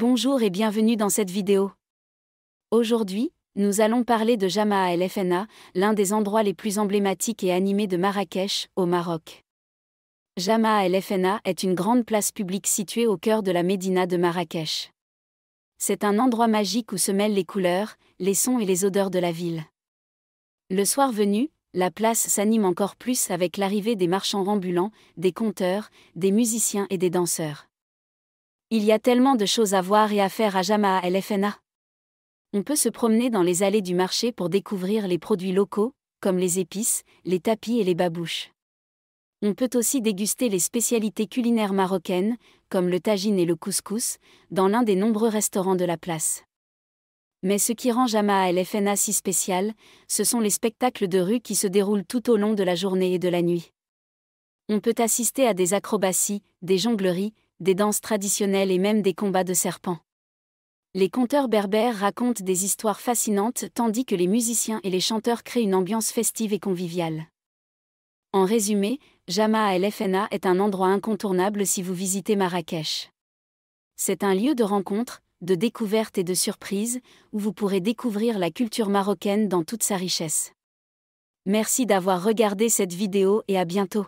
Bonjour et bienvenue dans cette vidéo. Aujourd'hui, nous allons parler de Jamaa El Fna, l'un des endroits les plus emblématiques et animés de Marrakech, au Maroc. Jamaa El Fna est une grande place publique située au cœur de la Médina de Marrakech. C'est un endroit magique où se mêlent les couleurs, les sons et les odeurs de la ville. Le soir venu, la place s'anime encore plus avec l'arrivée des marchands ambulants, des conteurs, des musiciens et des danseurs. Il y a tellement de choses à voir et à faire à Jamaa El FNA. On peut se promener dans les allées du marché pour découvrir les produits locaux, comme les épices, les tapis et les babouches. On peut aussi déguster les spécialités culinaires marocaines, comme le tagine et le couscous, dans l'un des nombreux restaurants de la place. Mais ce qui rend Jamaa El FNA si spécial, ce sont les spectacles de rue qui se déroulent tout au long de la journée et de la nuit on peut assister à des acrobaties, des jongleries, des danses traditionnelles et même des combats de serpents. Les conteurs berbères racontent des histoires fascinantes tandis que les musiciens et les chanteurs créent une ambiance festive et conviviale. En résumé, Jama El Fna est un endroit incontournable si vous visitez Marrakech. C'est un lieu de rencontre, de découverte et de surprise, où vous pourrez découvrir la culture marocaine dans toute sa richesse. Merci d'avoir regardé cette vidéo et à bientôt.